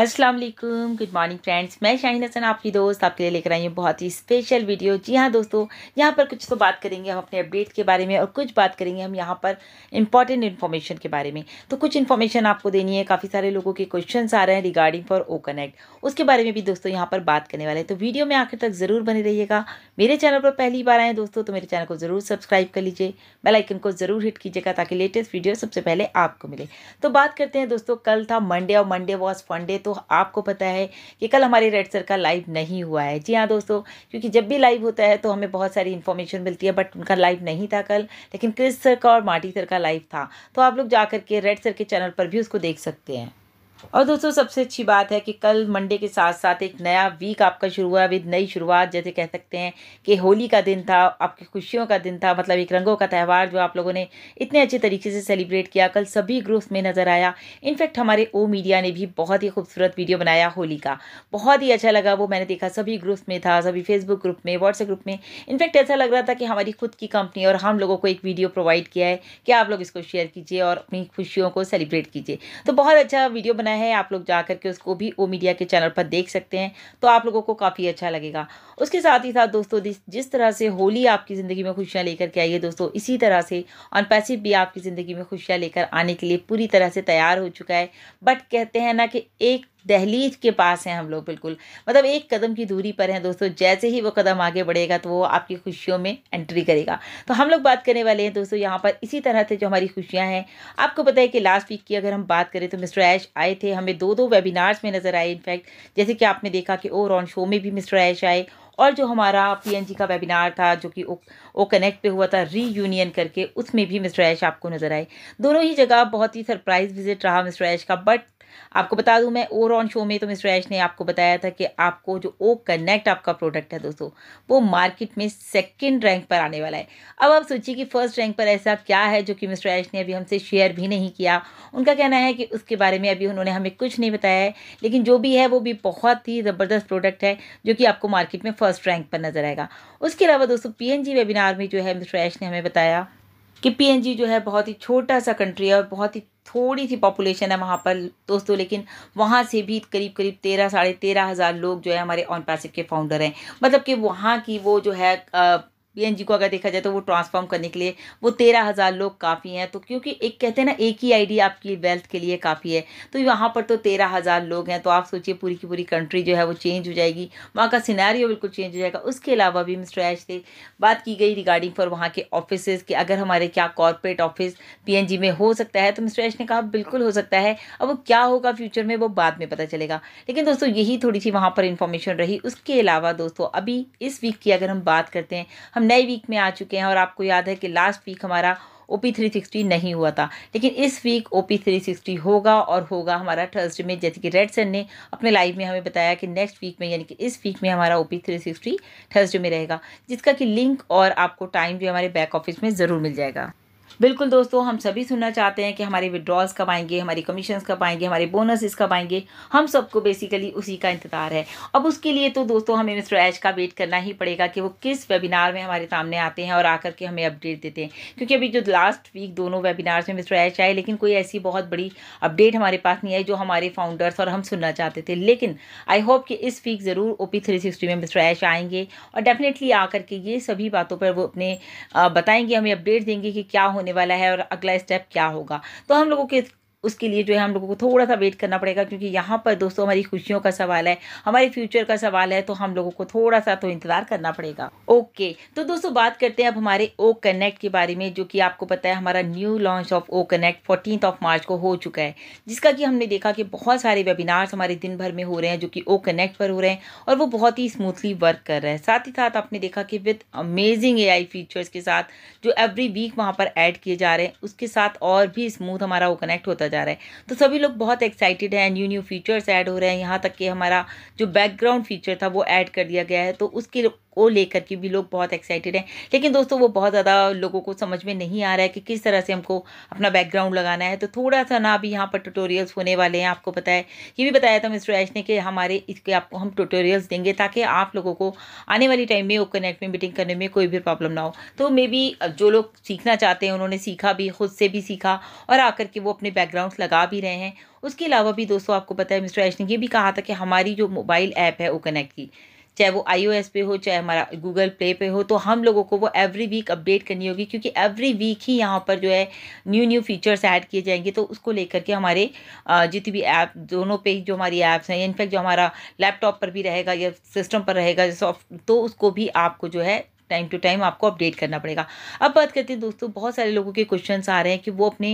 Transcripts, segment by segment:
अस्सलाम वालेकुम good morning friends मैं शाहिन हसन आपकी दोस्त आपके लिए लेकर आई हूँ बहुत ही स्पेशल वीडियो जी हाँ दोस्तों यहाँ पर कुछ तो बात करेंगे हम अपने अपडेट के बारे में और कुछ बात करेंगे हम यहाँ पर इंपॉर्टेंट इन्फॉर्मेशन के बारे में तो कुछ इन्फॉर्मेशन आपको देनी है काफ़ी सारे लोगों के क्वेश्चन आ रहे हैं रिगार्डिंग फॉर ओ कनेक्ट उसके बारे में भी दोस्तों यहाँ पर बात करने वाले हैं तो वीडियो में आखिर तक ज़रूर बने रहिएगा मेरे चैनल पर पहली बार आए दोस्तों तो मेरे चैनल को ज़रूर सब्सक्राइब कर लीजिए बेलाइकन को ज़रूर हिट कीजिएगा ताकि लेटेस्ट वीडियो सबसे पहले आपको मिले तो बात करते हैं दोस्तों कल था मंडे और मंडे वॉज फंडे तो आपको पता है कि कल हमारे रेड सर का लाइव नहीं हुआ है जी हाँ दोस्तों क्योंकि जब भी लाइव होता है तो हमें बहुत सारी इन्फॉर्मेशन मिलती है बट उनका लाइव नहीं था कल लेकिन क्रिस सर का और माटी सर का लाइव था तो आप लोग जा के रेड सर के चैनल पर भी उसको देख सकते हैं और दोस्तों सबसे अच्छी बात है कि कल मंडे के साथ साथ एक नया वीक आपका शुरू हुआ विद नई शुरुआत जैसे कह सकते हैं कि होली का दिन था आपकी खुशियों का दिन था मतलब एक रंगों का त्यौहार जो आप लोगों ने इतने अच्छे तरीके से सेलिब्रेट किया कल सभी ग्रुप्स में नज़र आया इनफैक्ट हमारे ओ मीडिया ने भी बहुत ही खूबसूरत वीडियो बनाया होली का बहुत ही अच्छा लगा वो मैंने देखा सभी ग्रुप्स में था सभी फेसबुक ग्रुप में व्हाट्सएप ग्रुप में इनफैक्ट ऐसा लग रहा था कि हमारी खुद की कंपनी और हम लोगों को एक वीडियो प्रोवाइड किया है कि आप लोग इसको शेयर कीजिए और अपनी खुशियों को सेलिब्रेट कीजिए तो बहुत अच्छा वीडियो बना है आप लोग जाकर के उसको भी ओ मीडिया के चैनल पर देख सकते हैं तो आप लोगों को काफ़ी अच्छा लगेगा उसके साथ ही साथ दोस्तों जिस तरह से होली आपकी ज़िंदगी में खुशियाँ लेकर के आई है दोस्तों इसी तरह से और पैसिव भी आपकी ज़िंदगी में खुशियाँ लेकर आने के लिए पूरी तरह से तैयार हो चुका है बट कहते हैं ना कि एक दहलीज के पास हैं हम लोग बिल्कुल मतलब एक कदम की दूरी पर हैं दोस्तों जैसे ही वो कदम आगे बढ़ेगा तो वो आपकी खुशियों में एंट्री करेगा तो हम लोग बात करने वाले हैं दोस्तों यहाँ पर इसी तरह से जो हमारी खुशियाँ हैं आपको पता है कि लास्ट वीक की अगर हम बात करें तो मिस्टर ऐश आए थे हमें दो दो वेबिनार्स में नज़र आए इनफैक्ट जैसे कि आपने देखा कि ओवर ऑन शो में भी मिस्टर ऐश आए और जो हमारा पीएनजी का वेबिनार था जो कि ओ कनेक्ट पे हुआ था री यूनियन करके उसमें भी मिस्टर ऐश आपको नज़र आए दोनों ही जगह बहुत ही सरप्राइज विजिट रहा मिस्टर ऐश का बट आपको बता दूं मैं ओवर ऑन शो में तो मिस्टर ऐश ने आपको बताया था कि आपको जो ओ कनेक्ट आपका प्रोडक्ट है दोस्तों वो मार्केट में सेकंड रैंक पर आने वाला है अब आप सोचिए कि फर्स्ट रैंक पर ऐसा क्या है जो कि मिस्टर ऐश ने अभी हमसे शेयर भी नहीं किया उनका कहना है कि उसके बारे में अभी उन्होंने हमें कुछ नहीं बताया है लेकिन जो भी है वो भी बहुत ही ज़बरदस्त प्रोडक्ट है जो कि आपको मार्केट में फर्स्ट रैंक पर नजर आएगा उसके अलावा दोस्तों पी वेबिनार में जो है मिस्टर ऐश ने हमें बताया कि पी जो है बहुत ही छोटा सा कंट्री है और बहुत ही थोड़ी सी पॉपुलेशन है वहाँ पर दोस्तों लेकिन वहाँ से भी करीब करीब तेरह साढ़े तेरह हज़ार लोग जो है हमारे ऑन पैसिव के फाउंडर हैं मतलब कि वहाँ की वो जो है आ, पीएनजी को अगर देखा जाए तो वो ट्रांसफॉर्म करने के लिए वो तेरह हज़ार लोग काफ़ी हैं तो क्योंकि एक कहते हैं ना एक ही आईडी आपकी वेल्थ के लिए काफ़ी है तो यहाँ पर तो तेरह हज़ार लोग हैं तो आप सोचिए पूरी की पूरी कंट्री जो है वो चेंज हो जाएगी वहाँ का सिनेरियो बिल्कुल चेंज हो जाएगा उसके अलावा भी मिस्टर ऐश से बात की गई रिगार्डिंग फॉर वहाँ के ऑफिस कि अगर हमारे क्या कॉरपोरेट ऑफिस पी में हो सकता है तो मिस्टर ऐश ने कहा बिल्कुल हो सकता है अब वो क्या होगा फ्यूचर में वो बाद में पता चलेगा लेकिन दोस्तों यही थोड़ी सी वहाँ पर इन्फॉर्मेशन रही उसके अलावा दोस्तों अभी इस वीक की अगर हम बात करते हैं हम नए वीक में आ चुके हैं और आपको याद है कि लास्ट वीक हमारा ओ पी थ्री सिक्सटी नहीं हुआ था लेकिन इस week O P three sixty होगा और होगा हमारा थर्सडे में जैसे कि रेड सन ने अपने लाइव में हमें बताया कि नेक्स्ट वीक में यानी कि इस वीक में हमारा O P three sixty Thursday में रहेगा जिसका कि लिंक और आपको टाइम भी हमारे बैक ऑफिस में ज़रूर मिल जाएगा बिल्कुल दोस्तों हम सभी सुनना चाहते हैं कि हमारे विड्रॉल्स कब आएंगे हमारी कमीशन कब आएंगे हमारे बोनसेस कब आएंगे हम सबको बेसिकली उसी का इंतजार है अब उसके लिए तो दोस्तों हमें मिस्टर ऐश का वेट करना ही पड़ेगा कि वो किस वेबिनार में हमारे सामने आते हैं और आकर के हमें अपडेट देते हैं क्योंकि अभी जो लास्ट वीक दोनों वेबिनार्स में मिस्टर ऐश आए लेकिन कोई ऐसी बहुत बड़ी अपडेट हमारे पास नहीं आई जो हमारे फाउंडर्स और हम सुनना चाहते थे लेकिन आई होप कि इस वीक ज़रूर ओ पी थ्री सिक्सटी में मिस्टर ऐश आएंगे और डेफिनेटली आकर के ये सभी बातों पर वो अपने बताएंगे हमें अपडेट देंगे कि क्या होने वाला है और अगला स्टेप क्या होगा तो हम लोगों के उसके लिए जो है हम लोगों को थोड़ा सा वेट करना पड़ेगा क्योंकि यहाँ पर दोस्तों हमारी खुशियों का सवाल है हमारे फ्यूचर का सवाल है तो हम लोगों को थोड़ा सा तो इंतज़ार करना पड़ेगा ओके तो दोस्तों बात करते हैं अब हमारे ओ कनेक्ट के बारे में जो कि आपको पता है हमारा new launch of O connect fourteen of March को हो चुका है जिसका कि हमने देखा कि बहुत सारे वेबिनार्स हमारे दिन भर में हो रहे हैं जो कि ओ कनेक्ट पर हो रहे हैं और वो बहुत ही स्मूथली वर्क कर रहे हैं साथ ही साथ आपने देखा कि विद अमेजिंग ए फीचर्स के साथ जो एवरी वीक वहाँ पर एड किए जा रहे हैं उसके साथ और भी स्मूथ हमारा ओ कनेक्ट होता जा रहा है तो सभी लोग बहुत एक्साइटेड हैं न्यू न्यू फीचर्स ऐड हो रहे हैं यहाँ तक कि हमारा जो बैकग्राउंड फीचर था वो ऐड कर दिया गया है तो उसके को लेकर के भी लोग बहुत एक्साइटेड हैं लेकिन दोस्तों वो बहुत ज़्यादा लोगों को समझ में नहीं आ रहा है कि किस तरह से हमको अपना बैकग्राउंड लगाना है तो थोड़ा सा ना अभी यहाँ पर ट्यूटोरियल्स होने वाले हैं आपको पता है ये भी बताया था मिस्टर ऐश ने कि हमारे इसके आपको हम ट्यूटोरियल्स देंगे ताकि आप लोगों को आने वाली टाइम में ओपन में मीटिंग करने में कोई भी प्रॉब्लम ना हो तो मे बी जो लोग सीखना चाहते हैं उन्होंने सीखा भी खुद से भी सीखा और आकर के वो अपने बैकग्राउंड्स लगा भी रहे हैं उसके अलावा भी दोस्तों आपको पता है मिस्टर ऐश ने ये भी कहा था कि हमारी जो मोबाइल ऐप है ओ कनेक्ट की चाहे वो आई पे हो चाहे हमारा गूगल प्ले पे हो तो हम लोगों को वो एवरी वीक अपडेट करनी होगी क्योंकि एवरी वीक ही यहाँ पर जो है न्यू न्यू फीचर्स ऐड किए जाएंगे तो उसको लेकर के हमारे जितनी भी ऐप दोनों पे जो हमारी ऐप्स हैं इनफैक्ट जो हमारा लैपटॉप पर भी रहेगा या सिस्टम पर रहेगा सॉफ्ट तो उसको भी आपको जो है टाइम टू टाइम आपको अपडेट करना पड़ेगा अब बात करते हैं दोस्तों बहुत सारे लोगों के क्वेश्चन आ रहे हैं कि वो अपने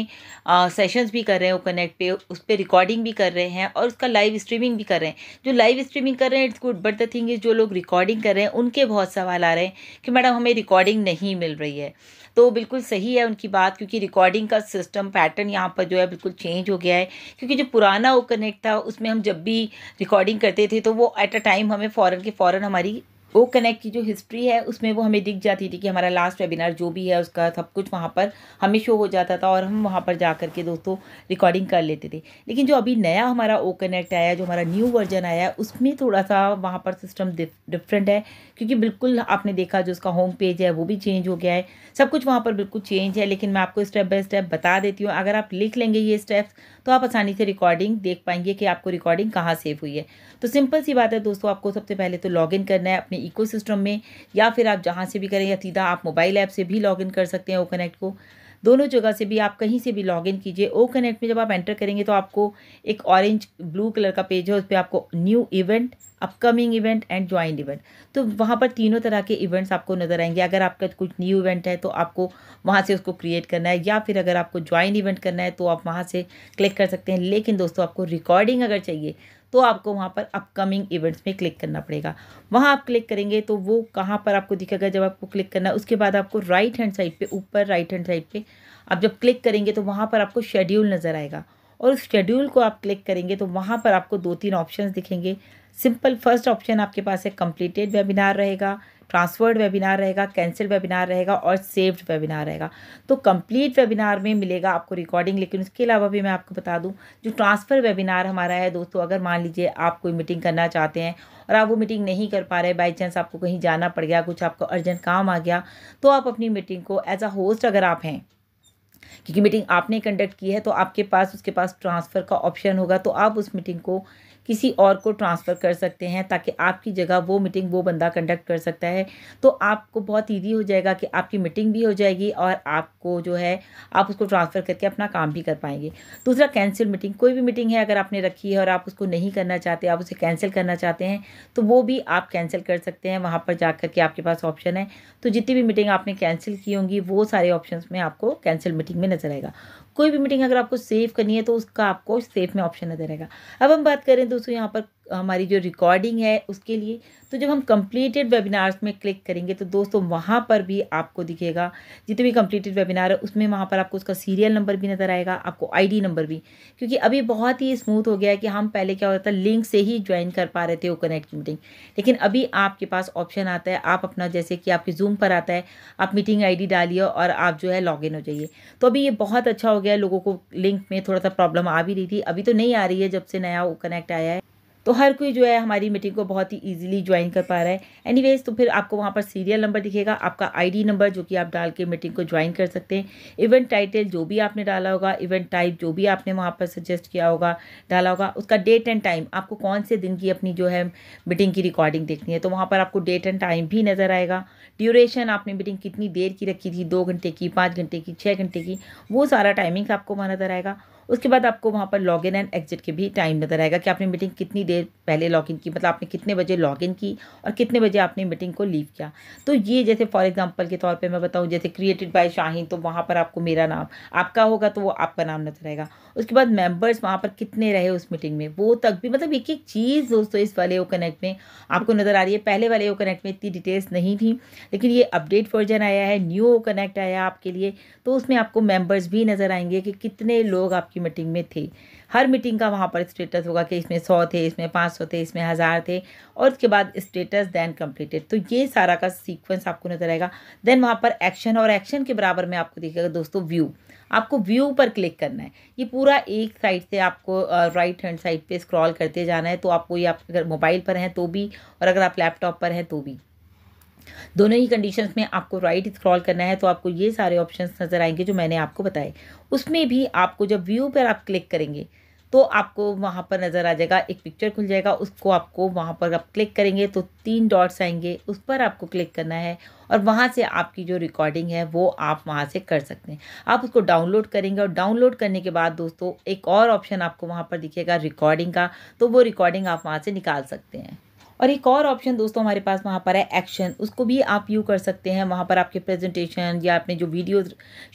सेशंस भी कर रहे हैं वो कनेक्ट पे उस पर रिकॉर्डिंग भी कर रहे हैं और उसका लाइव स्ट्रीमिंग भी कर रहे हैं जो लाइव स्ट्रीमिंग कर रहे हैं it's good but the thing is जो लोग रिकॉर्डिंग कर रहे हैं उनके बहुत सवाल आ रहे हैं कि मैडम हमें रिकॉर्डिंग नहीं मिल रही है तो बिल्कुल सही है उनकी बात क्योंकि रिकॉर्डिंग का सिस्टम पैटर्न यहाँ पर जो है बिल्कुल चेंज हो गया है क्योंकि जो पुराना वो कनेक्ट था उसमें हम जब भी रिकॉर्डिंग करते थे तो वो एट अ टाइम हमें फ़ौरन के फ़ौरन हमारी ओ कनेक्ट की जो हिस्ट्री है उसमें वो हमें दिख जाती थी कि हमारा लास्ट वेबिनार जो भी है उसका सब कुछ वहाँ पर हमें शो हो जाता था और हम वहाँ पर जा कर के दोस्तों रिकॉर्डिंग कर लेते थे लेकिन जो अभी नया हमारा ओ कनेक्ट आया जो हमारा न्यू वर्जन आया है उसमें थोड़ा सा वहाँ पर सिस्टम डिफरेंट है क्योंकि बिल्कुल आपने देखा जो उसका होम पेज है वो भी चेंज हो गया है सब कुछ वहाँ पर बिल्कुल चेंज है लेकिन मैं आपको स्टेप बाय स्टेप बता देती हूँ अगर आप लिख लेंगे ये स्टेप्स तो आप आसानी से रिकॉर्डिंग देख पाएंगे कि आपको रिकॉर्डिंग कहाँ सेव हुई है तो सिंपल सी बात है दोस्तों आपको सबसे पहले तो लॉगिन करना है अपने इको में या फिर आप जहाँ से भी करें या सीधा आप मोबाइल ऐप से भी लॉगिन कर सकते हैं ओ कनेक्ट को दोनों जगह से भी आप कहीं से भी लॉग इन कीजिए ओ कनेक्ट में जब आप एंटर करेंगे तो आपको एक ऑरेंज ब्लू कलर का पेज है उस पर आपको new event upcoming event and joint event तो वहाँ पर तीनों तरह के इवेंट्स आपको नज़र आएंगे अगर आपका कुछ न्यू इवेंट है तो आपको वहाँ से उसको क्रिएट करना है या फिर अगर आपको ज्वाइन इवेंट करना है तो आप वहाँ से क्लिक कर सकते हैं लेकिन दोस्तों आपको रिकॉर्डिंग अगर चाहिए तो आपको वहाँ पर अपकमिंग इवेंट्स में क्लिक करना पड़ेगा वहाँ आप क्लिक करेंगे तो वो कहाँ पर आपको दिखेगा जब आपको क्लिक करना है उसके बाद आपको राइट हैंड साइड पर ऊपर राइट हैंड साइड पर आप जब क्लिक करेंगे तो वहाँ पर आपको शेड्यूल नज़र आएगा और उस शेड्यूल को आप क्लिक करेंगे तो वहाँ पर आपको दो तीन ऑप्शन दिखेंगे सिंपल फर्स्ट ऑप्शन आपके पास है कंप्लीटेड वेबिनार रहेगा ट्रांसफर्ड वेबिनार रहेगा कैंसिल वेबिनार रहेगा और सेव्ड वेबिनार रहेगा तो कंप्लीट वेबिनार में मिलेगा आपको रिकॉर्डिंग लेकिन उसके अलावा भी मैं आपको बता दूं जो ट्रांसफ़र वेबिनार हमारा है दोस्तों अगर मान लीजिए आप कोई मीटिंग करना चाहते हैं और आप वो मीटिंग नहीं कर पा रहे बाई चांस आपको कहीं जाना पड़ गया कुछ आपको अर्जेंट काम आ गया तो आप अपनी मीटिंग को एज अ होस्ट अगर आप हैं क्योंकि मीटिंग आपने कंडक्ट की है तो आपके पास उसके पास ट्रांसफ़र का ऑप्शन होगा तो आप उस मीटिंग को किसी और को ट्रांसफ़र कर सकते हैं ताकि आपकी जगह वो मीटिंग वो बंदा कंडक्ट कर सकता है तो आपको बहुत ईजी हो जाएगा कि आपकी मीटिंग भी हो जाएगी और आपको जो है आप उसको ट्रांसफ़र करके अपना काम भी कर पाएंगे दूसरा कैंसिल मीटिंग कोई भी मीटिंग है अगर आपने रखी है और आप उसको नहीं करना चाहते आप उसे कैंसिल करना चाहते हैं तो वो भी आप कैंसिल कर सकते हैं वहाँ पर जा के आपके पास ऑप्शन है तो जितनी भी मीटिंग आपने कैंसिल की होंगी वो सारे ऑप्शन में आपको कैंसिल मीटिंग में रहेगा कोई भी मीटिंग अगर आपको सेव करनी है तो उसका आपको सेफ में ऑप्शन नजर आएगा अब हम बात करें दोस्तों यहाँ पर हमारी जो रिकॉर्डिंग है उसके लिए तो जब हम कंप्लीटेड वेबिनार्स में क्लिक करेंगे तो दोस्तों वहाँ पर भी आपको दिखेगा जितने भी कंप्लीटेड वेबिनार है उसमें वहाँ पर आपको उसका सीरियल नंबर भी नज़र आएगा आपको आईडी नंबर भी क्योंकि अभी बहुत ही स्मूथ हो गया है कि हम पहले क्या होता था लिंक से ही ज्वाइन कर पा रहे थे वो कनेक्ट की मीटिंग लेकिन अभी आपके पास ऑप्शन आता है आप अपना जैसे कि आपके जूम पर आता है आप मीटिंग आई डालिए और आप जो है लॉग हो जाइए तो अभी ये बहुत अच्छा हो गया लोगों को लिंक में थोड़ा सा प्रॉब्लम आ भी रही थी अभी तो नहीं आ रही है जब से नया कनेक्ट आया है तो हर कोई जो है हमारी मीटिंग को बहुत ही ईजिली ज्वाइन कर पा रहा है एनीवेज तो फिर आपको वहाँ पर सीरियल नंबर दिखेगा आपका आईडी नंबर जो कि आप डाल के मीटिंग को ज्वाइन कर सकते हैं इवेंट टाइटल जो भी आपने डाला होगा इवेंट टाइप जो भी आपने वहाँ पर सजेस्ट किया होगा डाला होगा उसका डेट एंड टाइम आपको कौन से दिन की अपनी जो है मीटिंग की रिकॉर्डिंग देखनी है तो वहाँ पर आपको डेट एंड टाइम भी नज़र आएगा ड्यूरेशन आपने मीटिंग कितनी देर की रखी थी दो घंटे की पाँच घंटे की छः घंटे की वो सारा टाइमिंग आपको वहाँ नज़र आएगा उसके बाद आपको वहाँ पर लॉग इन एंड एग्जिट के भी टाइम नज़र आएगा कि आपने मीटिंग कितनी देर पहले लॉग इन की मतलब आपने कितने बजे लॉग इन की और कितने बजे आपने मीटिंग को लीव किया तो ये जैसे फॉर एग्जाम्पल के तौर पर मैं बताऊँ जैसे क्रिएटेड बाय शाहीन तो वहाँ पर आपको मेरा नाम आपका होगा तो वो आपका नाम नजर आएगा उसके बाद मेम्बर्स वहाँ पर कितने रहे उस मीटिंग में वो तक भी मतलब एक एक चीज़ दोस्तों इस वाले ओ कनेक्ट में आपको नज़र आ रही है पहले वाले ओ कनेक्ट में इतनी डिटेल्स नहीं थी लेकिन ये अपडेट वर्जन आया है न्यू ओ कनेक्ट आया आपके लिए तो उसमें आपको मेम्बर्स भी नज़र आएंगे कि कितने लोग आपकी की मीटिंग में थे हर मीटिंग का वहाँ पर स्टेटस होगा कि इसमें सौ थे इसमें पाँच सौ थे इसमें हज़ार थे और उसके बाद स्टेटस देन कम्प्लीटेड तो ये सारा का सीक्वेंस आपको नजर आएगा देन वहाँ पर एक्शन और एक्शन के बराबर में आपको दिखेगा दोस्तों व्यू आपको व्यू पर क्लिक करना है ये पूरा एक साइड से आपको राइट हैंड साइड पर स्क्रॉल करते जाना है तो आपको ये आप अगर मोबाइल पर हैं तो भी और अगर आप लैपटॉप पर हैं तो भी दोनों ही कंडीशन में आपको राइट right स्क्रॉल करना है तो आपको ये सारे ऑप्शन नज़र आएंगे जो मैंने आपको बताए उसमें भी आपको जब व्यू पर आप क्लिक करेंगे तो आपको वहाँ पर नज़र आ जाएगा एक पिक्चर खुल जाएगा उसको आपको वहाँ पर आप क्लिक करेंगे तो तीन डॉट्स आएंगे उस पर आपको क्लिक करना है और वहाँ से आपकी जो रिकॉर्डिंग है वो आप वहाँ से कर सकते हैं आप उसको डाउनलोड करेंगे और डाउनलोड करने के बाद दोस्तों एक और ऑप्शन आपको वहाँ पर दिखेगा रिकॉर्डिंग का तो वो रिकॉर्डिंग आप वहाँ से निकाल सकते हैं और एक और ऑप्शन दोस्तों हमारे पास वहाँ पर है एक्शन उसको भी आप यू कर सकते हैं वहाँ पर आपके प्रेजेंटेशन या आपने जो वीडियो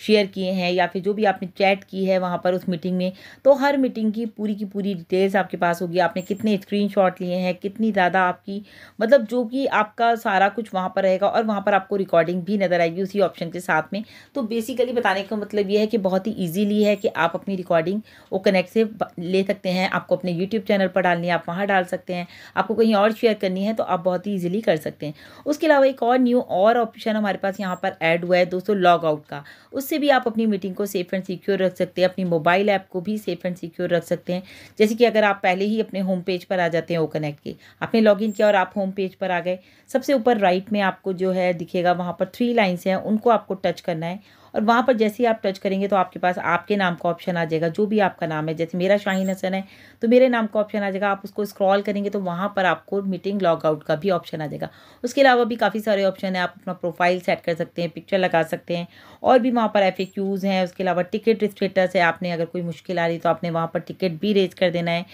शेयर किए हैं या फिर जो भी आपने चैट की है वहाँ पर उस मीटिंग में तो हर मीटिंग की पूरी की पूरी डिटेल्स आपके पास होगी आपने कितने स्क्रीन लिए हैं कितनी ज़्यादा आपकी मतलब जो कि आपका सारा कुछ वहाँ पर रहेगा और वहाँ पर आपको रिकॉर्डिंग भी नज़र आएगी उसी ऑप्शन के साथ में तो बेसिकली बताने का मतलब ये है कि बहुत ही ईजीली है कि आप अपनी रिकॉर्डिंग वो कनेक्ट से ले सकते हैं आपको अपने यूट्यूब चैनल पर डालनी है आप वहाँ डाल सकते हैं आपको कहीं और शेयर सेलेक्ट करनी है तो आप बहुत ही ईजिली कर सकते हैं उसके अलावा एक और न्यू और ऑप्शन हमारे पास यहाँ पर ऐड हुआ है दोस्तों लॉग आउट का उससे भी आप अपनी मीटिंग को सेफ एंड सिक्योर रख सकते हैं अपनी मोबाइल ऐप को भी सेफ एंड सिक्योर रख सकते हैं जैसे कि अगर आप पहले ही अपने होम पेज पर आ जाते हैं ओ कनेक्ट के आपने लॉग इन किया और आप होम पेज पर आ गए सबसे ऊपर राइट में आपको जो है दिखेगा वहाँ पर थ्री लाइन्स हैं उनको आपको टच करना है और वहाँ पर जैसे ही आप टच करेंगे तो आपके पास आपके नाम का ऑप्शन आ जाएगा जो भी आपका नाम है जैसे मेरा शाहीन हसन है तो मेरे नाम का ऑप्शन आ जाएगा आप उसको स्क्रॉल करेंगे तो वहाँ पर आपको मीटिंग लॉग आउट का भी ऑप्शन आ जाएगा उसके अलावा भी काफ़ी सारे ऑप्शन हैं आप अपना प्रोफाइल सेट कर सकते हैं पिक्चर लगा सकते हैं और भी वहाँ पर एफ हैं उसके अलावा टिकट स्टेटस है आपने अगर कोई मुश्किल आ रही तो आपने वहाँ पर टिकट भी रेज कर देना है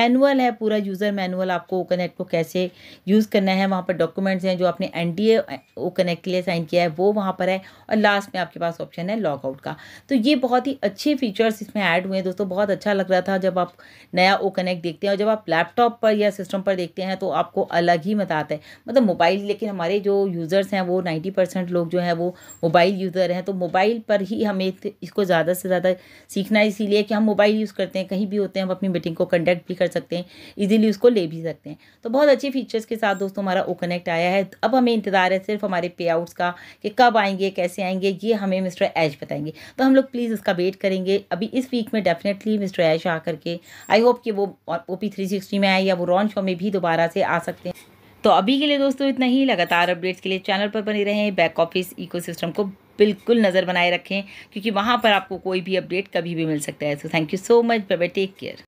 मैनुअल है पूरा यूज़र मैनुअल आपको ओ कनेक्ट को कैसे यूज़ करना है वहाँ पर डॉक्यूमेंट्स हैं जो आपने एन डी ओ कनेक्ट के लिए साइन किया है वो वहाँ पर है और लास्ट में आपके पास ऑप्शन है लॉग आउट का तो ये बहुत ही अच्छे फीचर्स इसमें ऐड हुए हैं दोस्तों बहुत अच्छा लग रहा था जब आप नया ओ कनेक्ट देखते हैं और जब आप लैपटॉप पर या सिस्टम पर देखते हैं तो आपको अलग ही मत आता है मतलब मोबाइल लेकिन हमारे जो यूज़र्स हैं वो नाइन्टी परसेंट लोग जो हैं वो मोबाइल यूज़र हैं तो मोबाइल पर ही हमें इसको ज़्यादा से ज़्यादा सीखना है इसीलिए कि हम मोबाइल यूज़ करते हैं कहीं भी होते हैं हम अपनी मीटिंग को कंडक्ट भी कर सकते हैं ईजिली उसको ले भी सकते हैं तो बहुत अच्छे फीचर्स के साथ दोस्तों हमारा ओ कनेक्ट आया है अब हमें इंतज़ार है सिर्फ हमारे पे आउट्स का कि कब आएंगे कैसे आएंगे ये हमें मिस्टर मिस्टर ऐश बताएंगे तो हम लोग प्लीज़ उसका वेट करेंगे अभी इस वीक में डेफिनेटली मिस्टर ऐश आकर के आई होप कि वो ओ पी थ्री सिक्सटी में आए या वो रॉन शो में भी दोबारा से आ सकते हैं तो अभी के लिए दोस्तों इतना ही लगातार अपडेट्स के लिए चैनल पर बने रहें बैक ऑफिस इकोसिस्टम को बिल्कुल नज़र बनाए रखें क्योंकि वहाँ पर आपको कोई भी अपडेट कभी भी मिल सकता है so thank you so much bye take care